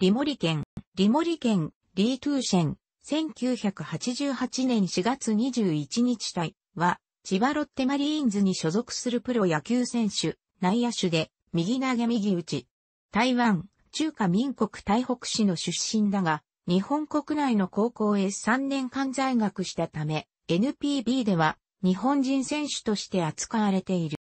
リモリ県、リモリ県、リートゥーシェン、1988年4月21日隊は、千葉ロッテマリーンズに所属するプロ野球選手、内野手で、右投げ右打ち。台湾、中華民国台北市の出身だが、日本国内の高校へ3年間在学したため、NPB では日本人選手として扱われている。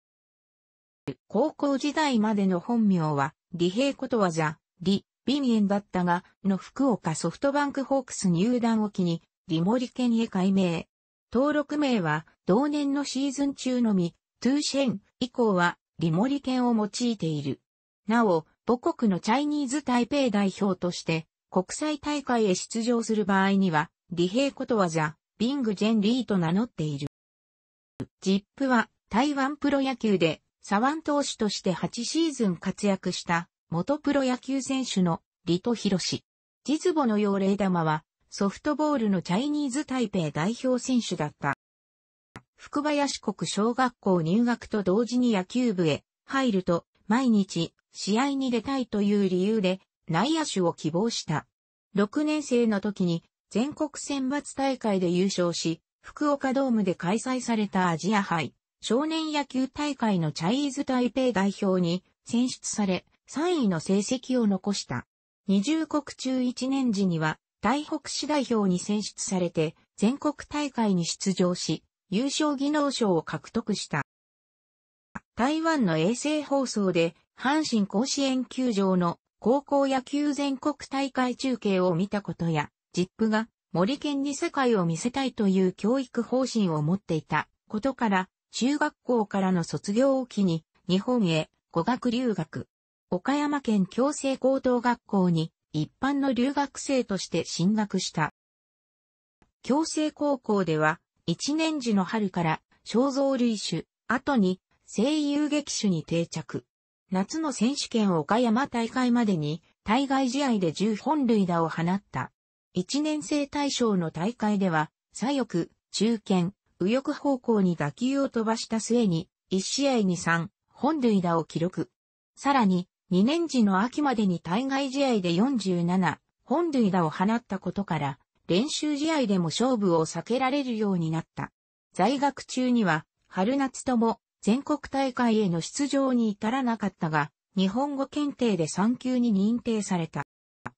高校時代までの本名は、李平ことわざ、李、ビニエンだったが、の福岡ソフトバンクホークス入団を機に、リモリ県へ改名。登録名は、同年のシーズン中のみ、トゥーシェン以降は、リモリ県を用いている。なお、母国のチャイニーズ台北代表として、国際大会へ出場する場合には、リヘイことわざ、ビングジェンリーと名乗っている。ジップは、台湾プロ野球で、左腕投手として8シーズン活躍した、元プロ野球選手のリトヒロシ。実母の幼霊玉は、ソフトボールのチャイニーズ台北代表選手だった。福林国小学校入学と同時に野球部へ入ると、毎日試合に出たいという理由で内野手を希望した。6年生の時に全国選抜大会で優勝し、福岡ドームで開催されたアジア杯少年野球大会のチャイーズ台北代表に選出され、3位の成績を残した。20国中1年時には、台北市代表に選出されて、全国大会に出場し、優勝技能賞を獲得した。台湾の衛星放送で、阪神甲子園球場の高校野球全国大会中継を見たことや、ジップが森県に世界を見せたいという教育方針を持っていたことから、中学校からの卒業を機に日本へ語学留学。岡山県共生高等学校に一般の留学生として進学した。共生高校では、一年時の春から肖像類種、後に声優劇種に定着。夏の選手権岡山大会までに、対外試合で10本類打を放った。一年生対象の大会では、左翼、中堅、右翼方向に打球を飛ばした末に、1試合に3本類打を記録。さらに、2年時の秋までに対外試合で47、本塁打を放ったことから、練習試合でも勝負を避けられるようになった。在学中には、春夏とも全国大会への出場に至らなかったが、日本語検定で3級に認定された。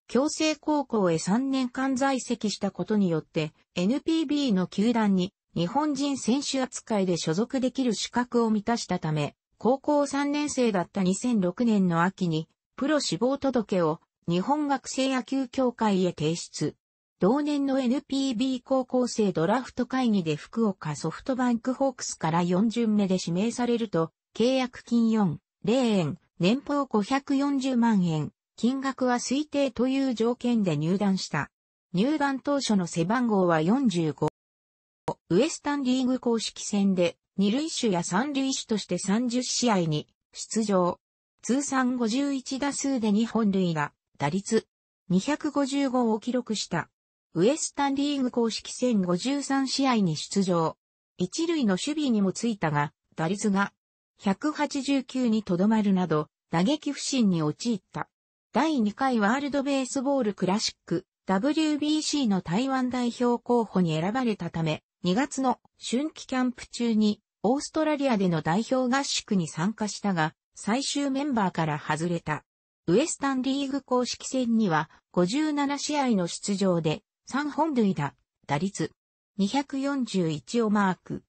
強制高校へ3年間在籍したことによって、NPB の球団に日本人選手扱いで所属できる資格を満たしたため、高校3年生だった2006年の秋に、プロ志望届を日本学生野球協会へ提出。同年の NPB 高校生ドラフト会議で福岡ソフトバンクホークスから4巡目で指名されると、契約金4、0円、年俸540万円、金額は推定という条件で入団した。入団当初の背番号は45。ウエスタンリーグ公式戦で二塁手や三塁手として30試合に出場。通算51打数で2本塁が打率255を記録した。ウエスタンリーグ公式戦53試合に出場。一塁の守備にもついたが、打率が189にとどまるなど、打撃不振に陥った。第2回ワールドベースボールクラシック WBC の台湾代表候補に選ばれたため、2月の春季キャンプ中にオーストラリアでの代表合宿に参加したが、最終メンバーから外れた。ウエスタンリーグ公式戦には57試合の出場で3本塁打、打率241をマーク。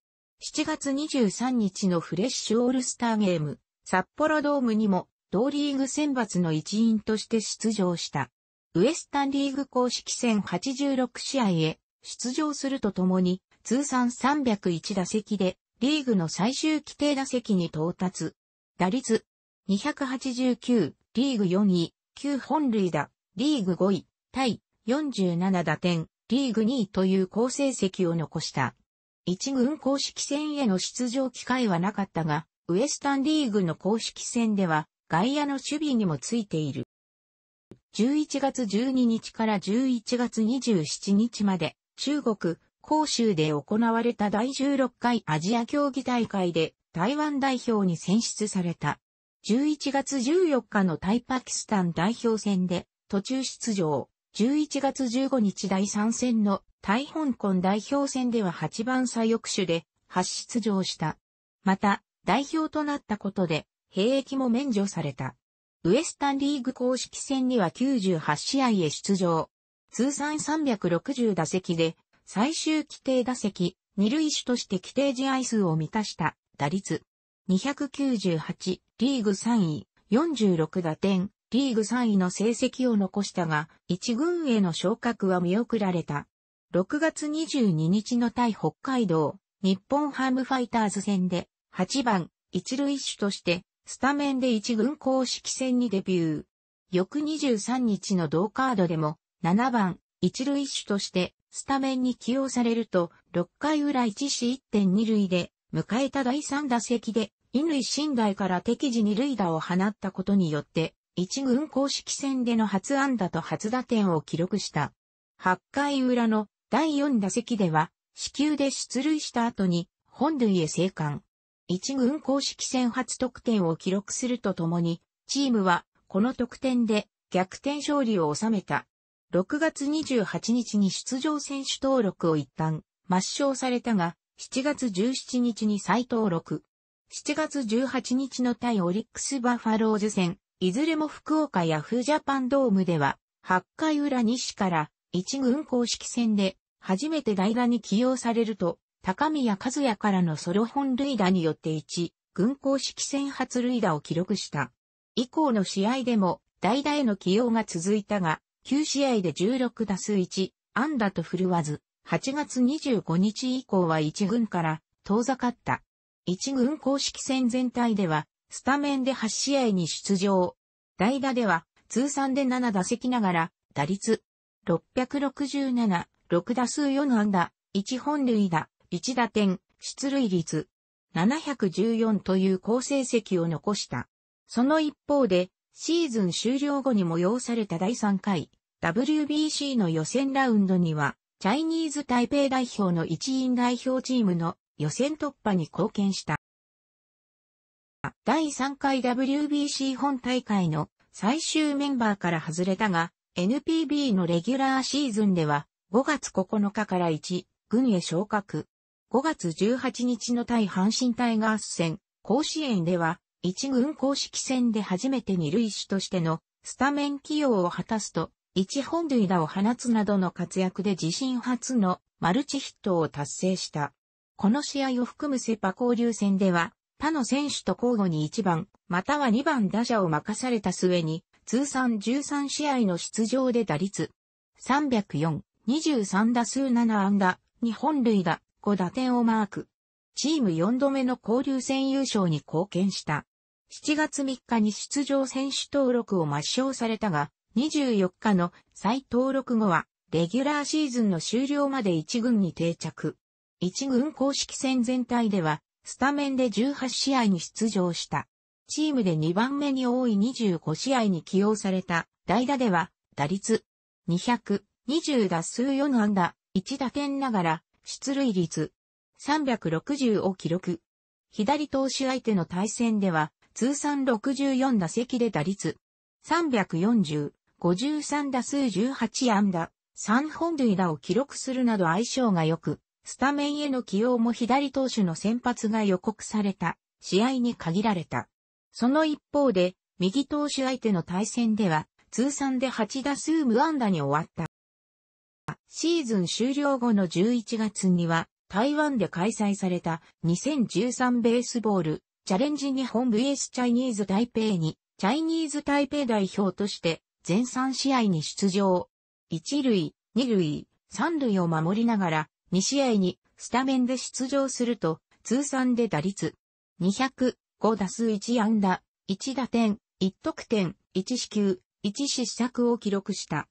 7月23日のフレッシュオールスターゲーム、札幌ドームにも同リーグ選抜の一員として出場した。ウエスタンリーグ公式戦86試合へ出場するとともに通算301打席で、リーグの最終規定打席に到達。打率289、リーグ4位、9本塁打、リーグ5位、対47打点、リーグ2位という好成績を残した。一軍公式戦への出場機会はなかったが、ウエスタンリーグの公式戦では外野の守備にもついている。11月12日から11月27日まで中国、広州で行われた第16回アジア競技大会で台湾代表に選出された。11月14日のタイパキスタン代表戦で途中出場。11月15日第3戦のタイ香港代表戦では8番左翼手で初出場した。また、代表となったことで、兵役も免除された。ウエスタンリーグ公式戦には98試合へ出場。通算360打席で最終規定打席、二塁手として規定試合数を満たした打率。298、リーグ3位、46打点、リーグ3位の成績を残したが、1軍への昇格は見送られた。6月22日の対北海道、日本ハムファイターズ戦で、8番、一塁手として、スタメンで1軍公式戦にデビュー。翌23日の同カードでも、7番、一塁手として、スタメンに起用されると、6回裏1死1.2塁で、迎えた第3打席で、乾新大から敵時2塁打を放ったことによって、1軍公式戦での初安打と初打点を記録した。8回裏の第4打席では、死球で出塁した後に、本塁へ生還。1軍公式戦初得点を記録するとともに、チームは、この得点で逆転勝利を収めた。6月28日に出場選手登録を一旦抹消されたが、7月17日に再登録。7月18日の対オリックスバファローズ戦、いずれも福岡ヤフージャパンドームでは、8回裏西から1軍公式戦で初めて代打に起用されると、高宮和也からのソロ本塁打によって1、軍公式戦初塁打を記録した。以降の試合でも代打への起用が続いたが、9試合で16打数1、安打と振るわず、8月25日以降は1軍から遠ざかった。1軍公式戦全体では、スタメンで8試合に出場。代打では、通算で7打席ながら、打率667、6打数4安打、1本塁打、1打点、出塁率714という好成績を残した。その一方で、シーズン終了後に催された第3回 WBC の予選ラウンドには、チャイニーズ台北代表の一員代表チームの予選突破に貢献した。第3回 WBC 本大会の最終メンバーから外れたが、NPB のレギュラーシーズンでは5月9日から1軍へ昇格。5月18日の対阪神タイガース戦、甲子園では一軍公式戦で初めて二塁手としてのスタメン起用を果たすと、一本塁打を放つなどの活躍で自身初のマルチヒットを達成した。この試合を含むセパ交流戦では、他の選手と交互に1番、または2番打者を任された末に、通算13試合の出場で打率、304、23打数7安打、2本塁打、5打点をマーク。チーム4度目の交流戦優勝に貢献した。7月3日に出場選手登録を抹消されたが、24日の再登録後は、レギュラーシーズンの終了まで1軍に定着。1軍公式戦全体では、スタメンで18試合に出場した。チームで2番目に多い25試合に起用された代打では、打率2 20打数4安打、1打点ながら、出塁率360を記録。左投手相手の対戦では、通算64打席で打率340、53打数18安打、3本塁打を記録するなど相性が良く、スタメンへの起用も左投手の先発が予告された試合に限られた。その一方で、右投手相手の対戦では、通算で8打数無安打に終わった。シーズン終了後の11月には、台湾で開催された2013ベースボールチャレンジ日本 VS チャイニーズ台北に、チャイニーズ台北代表として、全3試合に出場。1塁、2塁、3塁を守りながら、2試合にスタメンで出場すると、通算で打率2 0 5打数1安打、1打点、1得点、1四球、1失策を記録した。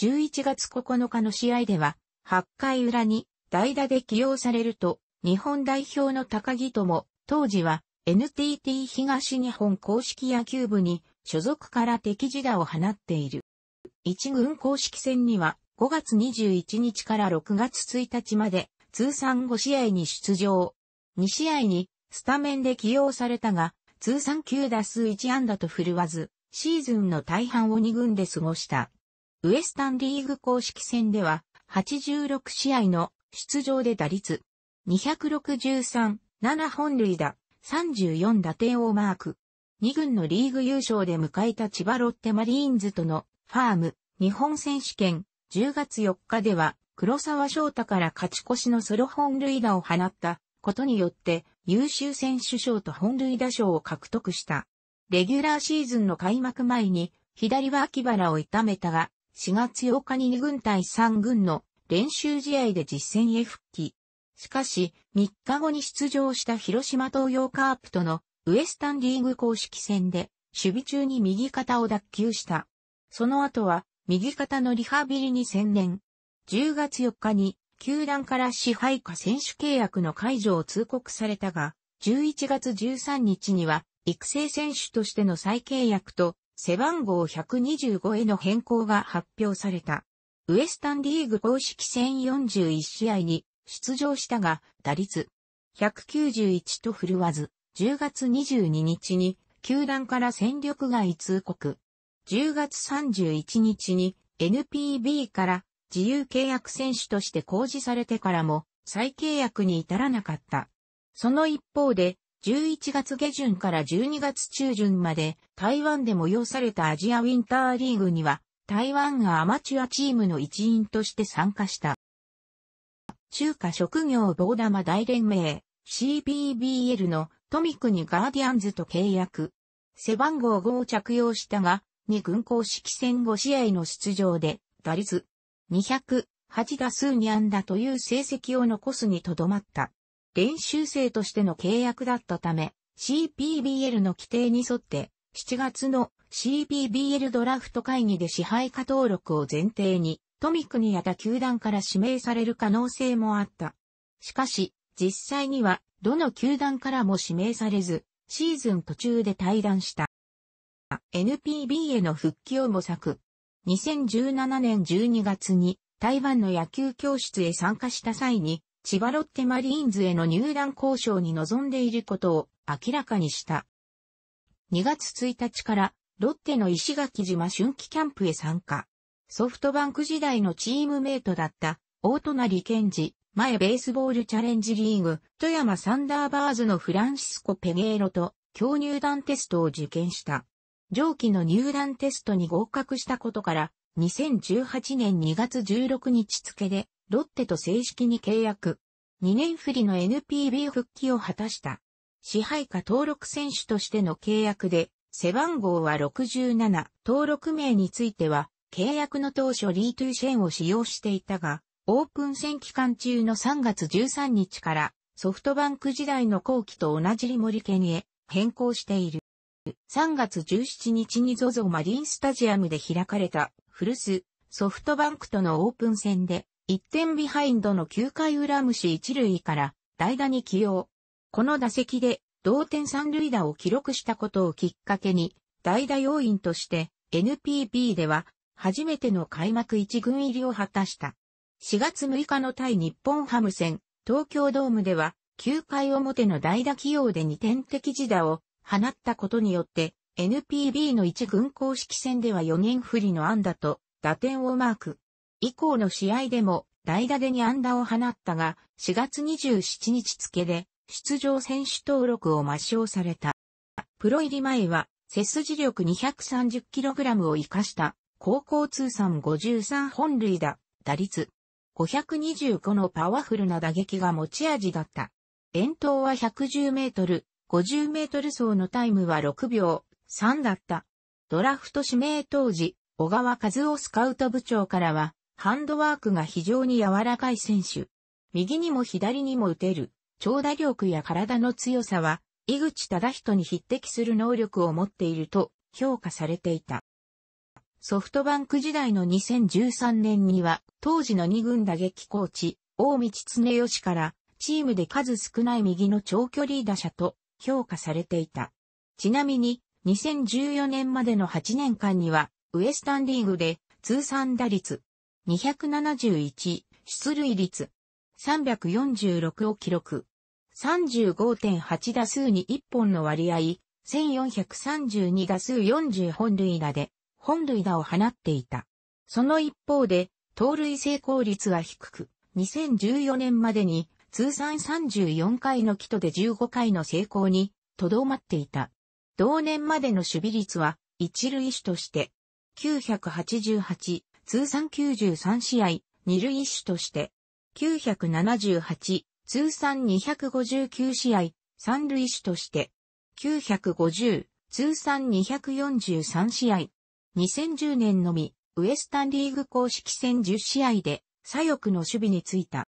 11月9日の試合では、8回裏に代打で起用されると、日本代表の高木とも、当時は NTT 東日本公式野球部に所属から敵地打を放っている。一軍公式戦には5月21日から6月1日まで通算5試合に出場。2試合にスタメンで起用されたが、通算9打数1安打と振るわず、シーズンの大半を2軍で過ごした。ウエスタンリーグ公式戦では、86試合の出場で打率、263、7本塁打、34打点をマーク。2軍のリーグ優勝で迎えた千葉ロッテマリーンズとのファーム日本選手権10月4日では黒沢翔太から勝ち越しのソロ本塁打を放ったことによって優秀選手賞と本塁打賞を獲得した。レギュラーシーズンの開幕前に左は秋原を痛めたが4月8日に2軍対3軍の練習試合で実戦へ復帰。しかし、3日後に出場した広島東洋カープとのウエスタンリーグ公式戦で、守備中に右肩を脱臼した。その後は、右肩のリハビリに専念。10月4日に、球団から支配下選手契約の解除を通告されたが、11月13日には、育成選手としての再契約と、背番号125への変更が発表された。ウエスタンリーグ公式戦41試合に出場したが、打率191と振るわず、10月22日に球団から戦力外通告。10月31日に NPB から自由契約選手として公示されてからも再契約に至らなかった。その一方で、11月下旬から12月中旬まで台湾で催されたアジアウィンターリーグには台湾がアマチュアチームの一員として参加した。中華職業棒玉大連盟 CPBL のトミクにガーディアンズと契約。背番号5を着用したが、2軍公式戦5試合の出場で、打率208打数2安打という成績を残すにとどまった。練習生としての契約だったため、CPBL の規定に沿って、7月の CPBL ドラフト会議で支配下登録を前提に、トミクにやた球団から指名される可能性もあった。しかし、実際には、どの球団からも指名されず、シーズン途中で退団した。NPB への復帰を模索。2017年12月に台湾の野球教室へ参加した際に、千葉ロッテマリーンズへの入団交渉に臨んでいることを明らかにした。2月1日からロッテの石垣島春季キャンプへ参加。ソフトバンク時代のチームメイトだった大隣健治、前ベースボールチャレンジリーグ、富山サンダーバーズのフランシスコ・ペゲーロと共入団テストを受験した。上記の入団テストに合格したことから、2018年2月16日付で、ロッテと正式に契約。2年振りの NPB 復帰を果たした。支配下登録選手としての契約で、背番号は67、登録名については、契約の当初リートゥーシェーンを使用していたが、オープン戦期間中の3月13日からソフトバンク時代の後期と同じリモリケにへ変更している。3月17日に ZOZO マリンスタジアムで開かれた古巣ソフトバンクとのオープン戦で1点ビハインドの9回裏虫1塁から代打に起用。この打席で同点三塁打を記録したことをきっかけに代打要員として NPB では初めての開幕一軍入りを果たした。4月6日の対日本ハム戦、東京ドームでは、9回表の代打起用で2点的自打を放ったことによって、NPB の一軍公式戦では4年不利の安打と打点をマーク。以降の試合でも代打でに安打を放ったが、4月27日付で出場選手登録を抹消された。プロ入り前は、背筋力 230kg を活かした高校通算53本塁打、打率525のパワフルな打撃が持ち味だった。遠投は110メートル、50メートル走のタイムは6秒3だった。ドラフト指名当時、小川和夫スカウト部長からは、ハンドワークが非常に柔らかい選手。右にも左にも打てる、長打力や体の強さは、井口忠人に匹敵する能力を持っていると評価されていた。ソフトバンク時代の2013年には、当時の2軍打撃コーチ、大道常義から、チームで数少ない右の長距離打者と評価されていた。ちなみに、2014年までの8年間には、ウエスタンリーグで通算打率271、出塁率346を記録。35.8打数に1本の割合、1432打数40本塁打で、本塁打を放っていた。その一方で、盗塁成功率は低く、2014年までに通算34回の基礎で15回の成功に、とどまっていた。同年までの守備率は、一塁手として、988、通算93試合、二塁手として、978、通算259試合、三塁手として、950、通算243試合、2010年のみ、ウエスタンリーグ公式戦10試合で左翼の守備についた。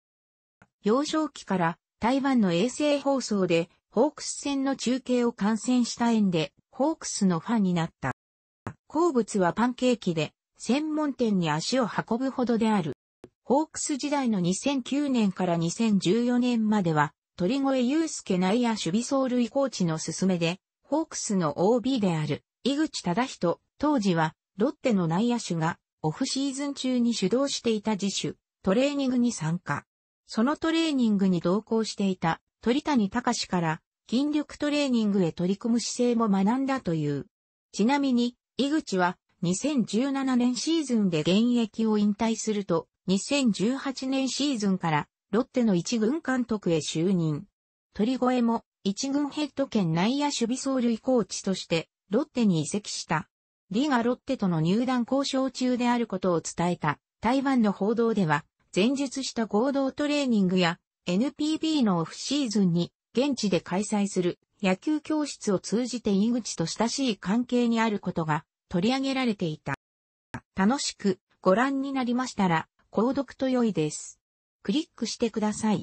幼少期から台湾の衛星放送でホークス戦の中継を観戦した縁でホークスのファンになった。好物はパンケーキで専門店に足を運ぶほどである。ホークス時代の2009年から2014年までは鳥越祐介内野守備走塁コーチの勧めでホークスの OB である井口忠人、当時は、ロッテの内野手が、オフシーズン中に主導していた自主、トレーニングに参加。そのトレーニングに同行していた、鳥谷隆から、筋力トレーニングへ取り組む姿勢も学んだという。ちなみに、井口は、2017年シーズンで現役を引退すると、2018年シーズンから、ロッテの一軍監督へ就任。鳥越も、一軍ヘッド兼内野守備走塁コーチとして、ロッテに移籍した。李がロッテとの入団交渉中であることを伝えた台湾の報道では、前述した合同トレーニングや NPB のオフシーズンに現地で開催する野球教室を通じて井口と親しい関係にあることが取り上げられていた。楽しくご覧になりましたら、購読と良いです。クリックしてください。